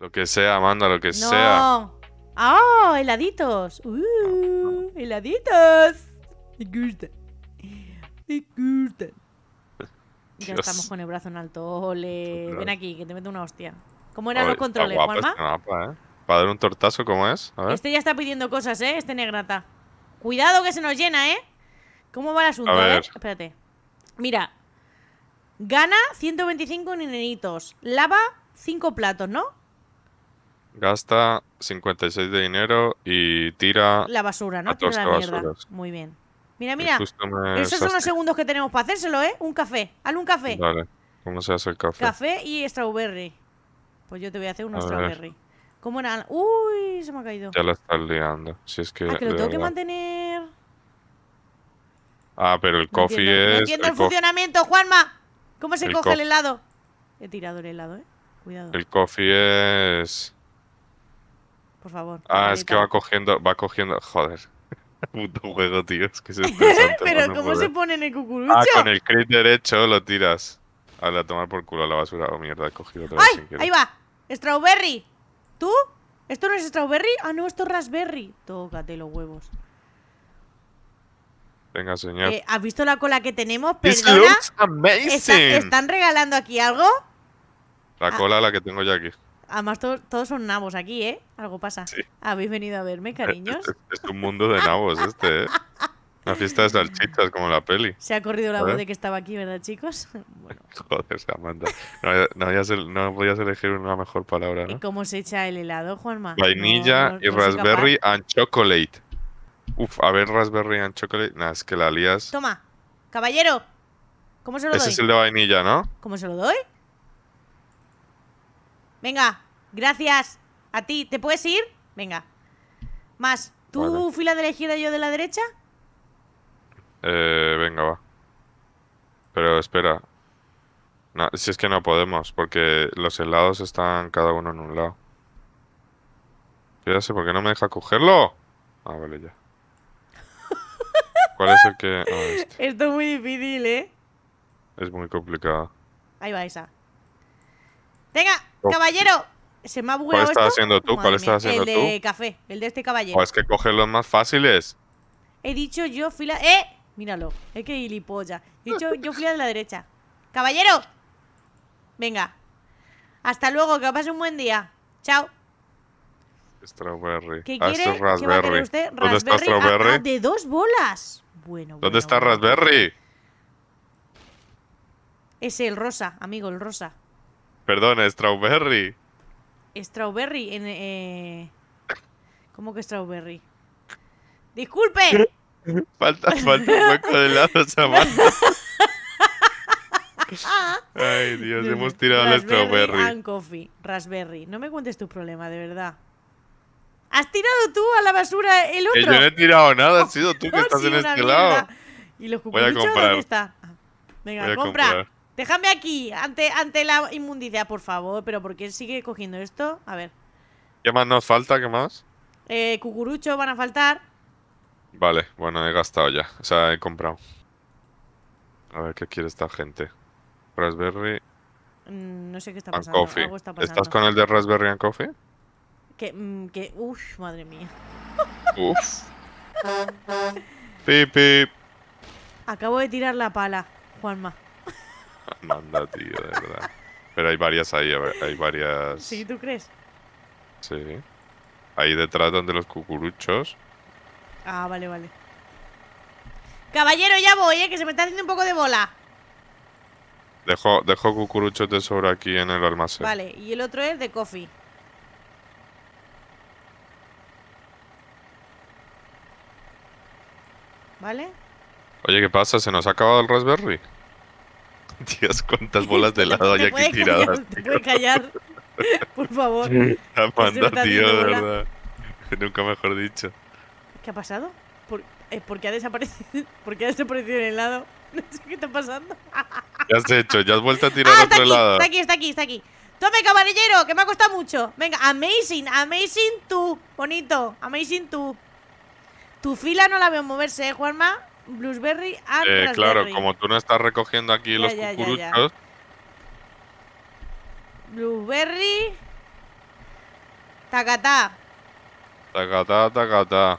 Lo que sea, manda lo que sea. ¡Ah! Oh, ¡Heladitos! ¡Uh! ¡Heladitos! Me gusta. Me gusta. Ya estamos con el brazo en alto. Ole. Ven aquí, que te meto una hostia. ¿Cómo eran los controles, Juanma? ¿eh? Para dar un tortazo, ¿cómo es? A Este ya está pidiendo cosas, ¿eh? Este negrata. Cuidado que se nos llena, ¿eh? ¿Cómo va el asunto, eh? Espérate. Mira. Gana 125 ninenitos. Lava 5 platos, ¿no? Gasta 56 de dinero y tira. La basura, ¿no? Tira la mierda. Muy bien. Mira, mira. Esos son los segundos que tenemos para hacérselo, ¿eh? Un café. Hazle un café. Vale. ¿Cómo se hace el café? Café y strawberry. Pues yo te voy a hacer un extra strawberry. ¿Cómo era? Uy, se me ha caído. Ya lo estás liando. Si es que. Ah, que lo tengo que mantener. Ah, pero el coffee es. No entiendo el, funcionamiento, Juanma. ¿Cómo se coge el helado? He tirado el helado, eh. Cuidado. El coffee es por favor. Ah, es que va cogiendo, va cogiendo. Joder. Puto juego, tío. Es que es Pero ¿cómo se pone en el cucurucho? Ah, con el clic derecho lo tiras. A la tomar por culo a la basura. Oh, mierda, he cogido otra ¡Ay! Vez ahí va. Strawberry. ¿Tú? ¿Esto no es strawberry? Ah, no, esto es raspberry. Tócate los huevos. Venga, señor. Eh, ¿Has visto la cola que tenemos? This Looks amazing. ¿Están regalando aquí algo? La ah. cola la que tengo ya aquí. Además, todos son nabos aquí, ¿eh? Algo pasa. Habéis venido a verme, este, cariños. Este, este es, un mundo de nabos este, ¿eh? Una fiesta de salchichas, como la peli. Se ha corrido la voz de que estaba aquí, ¿verdad, chicos? Joder, Samantha. No, no, no, podías elegir una mejor palabra, ¿no? ¿Y cómo se echa el helado, Juanma? Vainilla y raspberry and chocolate. Uf, a ver, raspberry and chocolate. Nah, es que la alias. Toma, caballero. ¿Cómo se lo doy? Ese es el de vainilla, ¿no? ¿Cómo se lo doy? Venga, gracias. A ti, ¿te puedes ir? Venga. Más, ¿tú fila de la izquierda y yo de la derecha? Eh, venga, va. Pero espera. si es que no podemos, porque los helados están cada uno en un lado. Qué ¿por qué no me deja cogerlo? Ah, vale, ya. ¿Cuál es el que...? Ah, este? Esto es muy difícil, ¿eh? Es muy complicado. Ahí va esa. ¡Venga! caballero. Se me ha bugueado ¿Cuál estás haciendo tú? ¿Cuál estás haciendo tú? El de café, el de este caballero. O es que coge los más fáciles. He dicho yo fila... ¡Eh! Míralo, es que gilipollas. He dicho yo fila de la derecha. ¡Caballero! Venga. Hasta luego, que pase un buen día. Chao. ¿Qué ah, quiere? Ah, raspberry. ¿Qué va a usted? ¿Dónde está ah, Strawberry? Ah, de dos bolas. Bueno, ¿Dónde está Raspberry? Es el rosa, amigo, el rosa. Perdona, Strawberry. Strawberry, en. Eh... ¿Cómo que Strawberry? ¡Disculpe! Falta, falta un hueco de lado, Samantha. Ay, Dios, hemos tirado la Strawberry. And coffee, raspberry. No me cuentes tu problema, de verdad. ¿Has tirado tú a la basura el otro? yo no he tirado nada, has sido tú que oh, estás en este lado. ¿Y los Voy a comprar. Ah, venga, compra. Déjame aquí, ante, ante la inmundicia, por favor. Pero ¿por qué sigue cogiendo esto? A ver. ¿Qué más nos falta? ¿Qué más? Eh, cucurucho van a faltar. Vale, bueno, he gastado ya. O sea, he comprado. A ver qué quiere esta gente. Raspberry. Mm, no sé qué está pasando. ¿Estás con el de Raspberry and Coffee? Que. Mm, que uf, madre mía. Uf. pip, Acabo de tirar la pala, Juanma. Manda tío, de verdad. Pero hay varias ahí, hay varias. ¿Sí, tú crees? Sí. Ahí detrás donde los cucuruchos. Ah, vale, vale. Caballero, ya voy, eh, que se me está haciendo un poco de bola. Dejo, dejo cucuruchos de sobra aquí en el almacén. Vale, y el otro es de coffee. ¿Vale? Oye, ¿qué pasa? ¿Se nos ha acabado el raspberry? Dios, cuántas bolas de helado hay aquí tiradas. Callar, te puede callar. Por favor. Amanda, manda, tío, de verdad. Nunca mejor dicho. ¿Qué ha pasado? ¿Por, eh, qué ha desaparecido? ¿Por qué ha desaparecido el helado? No sé qué está pasando. ¿Qué has hecho? ¿Ya has vuelto a tirar ah, otro aquí, Está aquí, está aquí, está aquí. Tome, caballero, que me ha costado mucho. Venga, amazing, amazing tú. Bonito, amazing tú. Tu fila no la veo moverse, ¿eh, Juanma? Blueberry, eh, Claro, como tú no estás recogiendo aquí los cucuruchos... Blueberry... Tacatá. Tacatá, tacatá.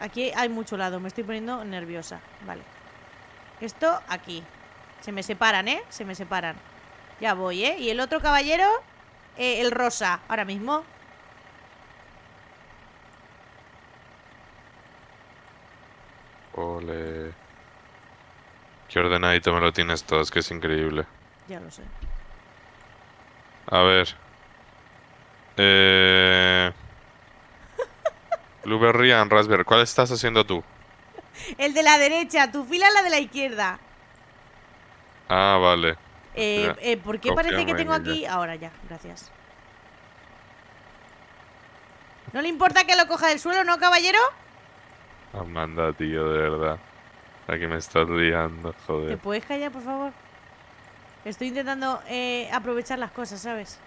Aquí hay mucho lado, me estoy poniendo nerviosa. Vale. Esto aquí. Se me separan, ¿eh? Se me separan. Ya voy, ¿eh? Y el otro caballero, eh, el rosa, ahora mismo. Ole. Qué ordenadito me lo tienes todo, es que es increíble. Ya lo sé. A ver. Eh... Blueberry and ¿cuál estás haciendo tú? El de la derecha, tu fila es la de la izquierda. Ah, vale. Eh, eh ¿Por qué parece que tengo aquí? Ahora ya, gracias. ¿No le importa que lo coja del suelo, no, caballero? Amanda, tío, de verdad. Aquí que me estás liando, joder. ¿Te puedes callar, por favor? Estoy intentando eh, aprovechar las cosas, ¿sabes?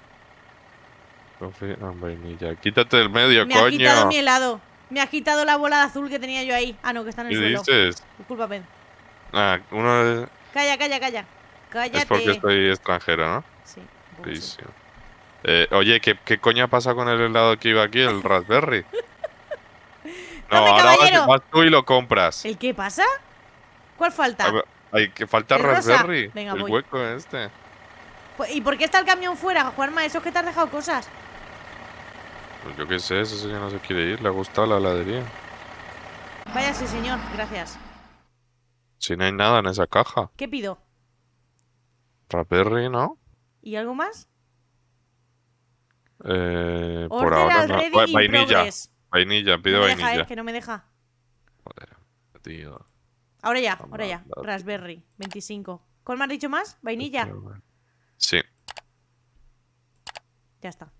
Ah, hombre, and Ya Quítate del medio, coño. Me ha quitado mi helado. Me ha quitado la bola de azul que tenía yo ahí. Ah, no, que está en el suelo. ¿Qué dices? Discúlpame. Ah, uno Calla, calla, calla. Es porque estoy extranjero, ¿no? Sí. sí. Eh, oye, ¿qué, ¿qué coño pasa con el helado que iba aquí? El raspberry. No, ahora vas, tú y lo compras. ¿El qué pasa? ¿Cuál falta? hay que faltar Raspberry. el hueco este. Pues, ¿Y por qué está el camión fuera, Juanma? ¿Eso es que te has dejado cosas? Pues yo qué sé, ese señor no se quiere ir. Le ha gustado la heladería. Vaya, señor. Gracias. Si no hay nada en esa caja. ¿Qué pido? Raspberry, ¿no? ¿Y algo más? Eh, por ahora no. Vainilla. Vainilla, pido vainilla. Eh, que no me deja. Joder, tío. Ahora ya, ahora ya. Raspberry, 25. ¿Cuál me has dicho más? ¿Vainilla? Sí. Ya está.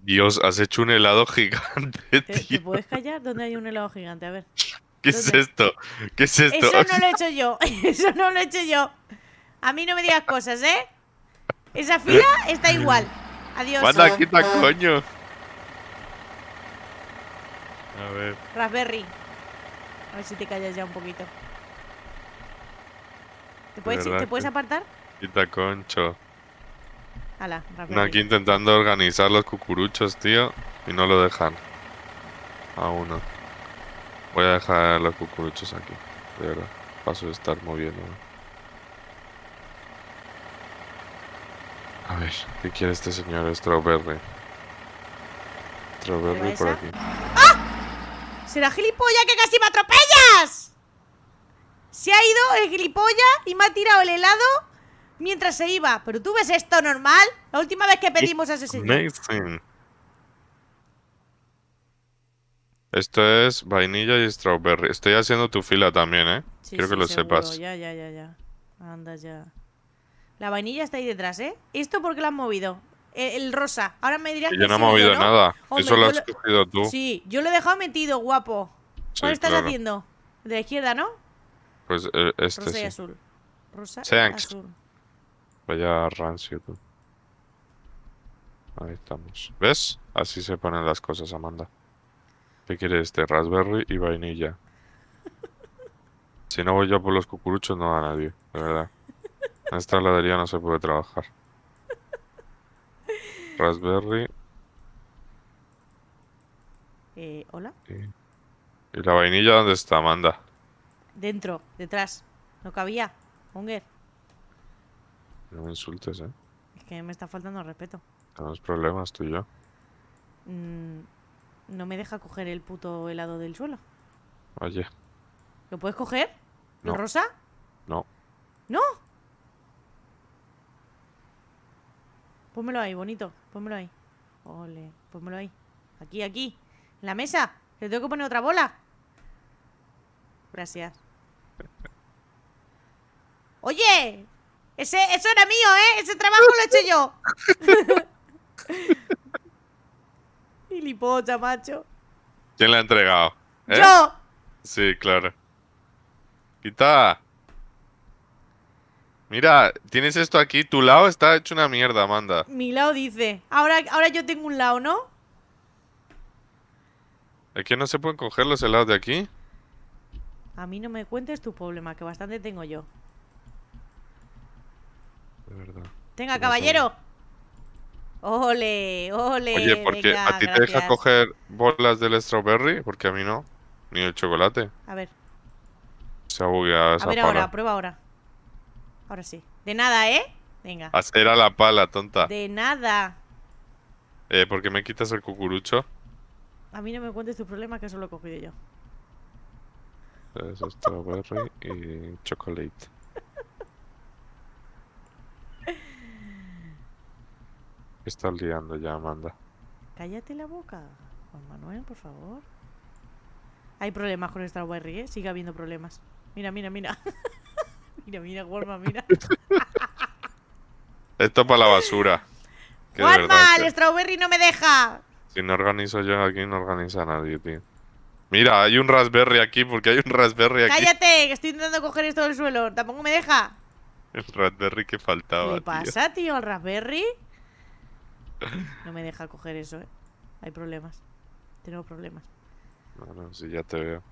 Dios, has hecho un helado gigante, tío. ¿Te, puedes callar? ¿Dónde hay un helado gigante? A ver. ¿Qué es esto? ¿Qué es esto? Eso no lo he hecho yo. Eso no lo he hecho yo. A mí no me digas cosas, ¿eh? Esa fila está igual. Adiós. ¿Qué quita, coño. A ver. Raspberry. A ver si te callas ya un poquito. ¿Te puedes, apartar? Quita concho. Ala, Raspberry. Aquí intentando organizar los cucuruchos, tío. Y no lo dejan. A uno. Voy a dejar los cucuruchos aquí. De Paso de estar moviendo. A ver, ¿qué quiere este señor Strawberry? Strawberry por aquí. ¡Ah! Será gilipollas que casi me atropellas. Se ha ido el gilipollas y me ha tirado el helado mientras se iba. Pero tú ves esto normal. La última vez que pedimos a ese señor. Esto es vainilla y strawberry. Estoy haciendo tu fila también, ¿eh? Quiero que lo sepas. Ya, ya, ya, ya. Anda ya. La vainilla está ahí detrás, ¿eh? ¿Esto por qué la han movido? Eh, el, rosa. Ahora me diría que, yo no he movido nada. Eso lo has cogido tú. Sí, yo lo he dejado metido, guapo. estás haciendo? De la izquierda, ¿no? Pues eh, este azul. Rosa Vaya rancio tú. Ahí estamos. ¿Ves? Así se ponen las cosas, Amanda. ¿Qué quiere este? Raspberry y vainilla. si no voy yo por los cucuruchos, no va a nadie, de verdad. En esta heladería no se puede trabajar. Raspberry. Eh, ¿Hola? ¿Y la vainilla dónde está, Amanda? Dentro, detrás. No cabía, hunger No me insultes, ¿eh? Es que me está faltando respeto. Tenemos problemas, tú y yo. Mm, no me deja coger el puto helado del suelo. Oye. ¿Lo puedes coger? ¿El no. rosa? No. ¿No? Pónmelo ahí, bonito. Pónmelo ahí. Ole, pónmelo ahí. Aquí, aquí. ¿En la mesa? ¿Le tengo que poner otra bola? Gracias. Oye, ese, eso era mío, ¿eh? Ese trabajo lo he hecho yo. Filipocha, macho. ¿Quién le ha entregado? ¿Eh? ¡Yo! Sí, claro. Quita. Mira, tienes esto aquí, tu lado está hecho una mierda, Amanda. Mi lado dice. Ahora, ahora yo tengo un lado, ¿no? Aquí no se pueden coger los helados de aquí. A mí no me cuentes tu problema, que bastante tengo yo. De verdad. Tenga, caballero. Ole, ole. Oye, porque qué a ti te deja coger bolas del strawberry, porque a mí no. Ni el chocolate. A ver. Se ha bugueado A ver ahora, prueba ahora. Ahora sí. De nada, ¿eh? Venga. Hacer a la pala, tonta. De nada. Eh, ¿por qué me quitas el cucurucho? A mí no me cuentes tu problema, que eso lo he cogido yo. Es strawberry y chocolate. estás liando ya, Amanda? Cállate la boca, Juan Manuel, por favor. Hay problemas con el strawberry, ¿eh? Sigue habiendo problemas. Mira, mira, mira. Mira, mira, Warma, mira. Esto para la basura. Guarma, el strawberry no me deja. Si no organizo yo aquí, no organiza nadie, tío. Mira, hay un raspberry aquí, porque hay un raspberry aquí. ¡Cállate! Que estoy intentando coger esto del suelo. Tampoco me deja. El raspberry que faltaba. ¿Qué pasa, tío, ¿El raspberry? No me deja coger eso, eh. Hay problemas. Tengo problemas. Bueno, si ya te veo.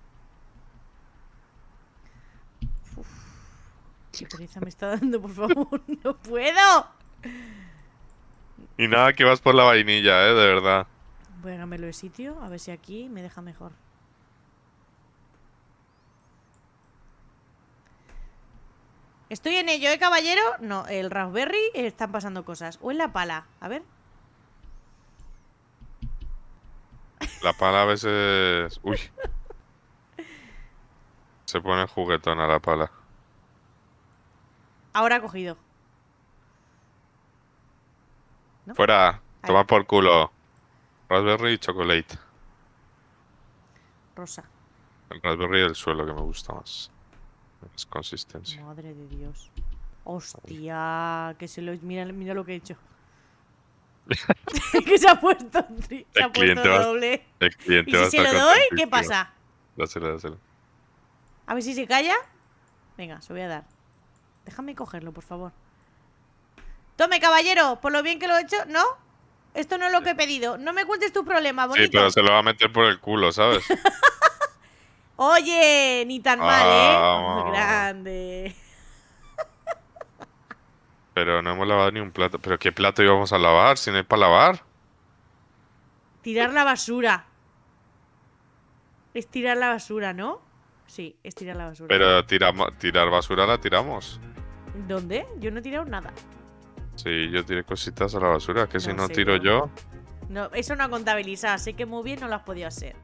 Uf. Pues me está dando, por favor. ¡No puedo! Y nada, que vas por la vainilla, ¿eh? De verdad. Voy a de sitio, a ver si aquí me deja mejor. Estoy en ello, ¿eh, caballero? No, el Raspberry eh, están pasando cosas. O en la pala, a ver. La pala a veces... Uy. Se pone juguetona la pala. Ahora ha cogido. Fuera, toma por culo. Raspberry y chocolate. Rosa. El raspberry el suelo que me gusta más. Es consistencia. Madre de Dios. Hostia, que se lo. Mira, mira lo que he hecho. que se ha puesto, el ha doble. el ¿Y si se lo doy, ¿qué pasa? Dáselo, dáselo. A ver si se calla. Venga, se lo voy a dar. Déjame cogerlo, por favor. Tome, caballero, por lo bien que lo he hecho, ¿no? Esto no es lo que he pedido. No me cuentes tu problema, bonito. Sí, pero se lo va a meter por el culo, ¿sabes? Oye, ni tan ah, mal, ¿eh? grande. pero no hemos lavado ni un plato. ¿Pero qué plato íbamos a lavar si no hay para lavar? Tirar la basura. Es tirar la basura, ¿no? Sí, es tirar la basura. Pero tirar basura la tiramos. ¿Dónde? Yo no he tirado nada. Sí, yo tiré cositas a la basura, que si no tiro yo. No, eso no ha contabilizado, así que muy bien no las podía hacer.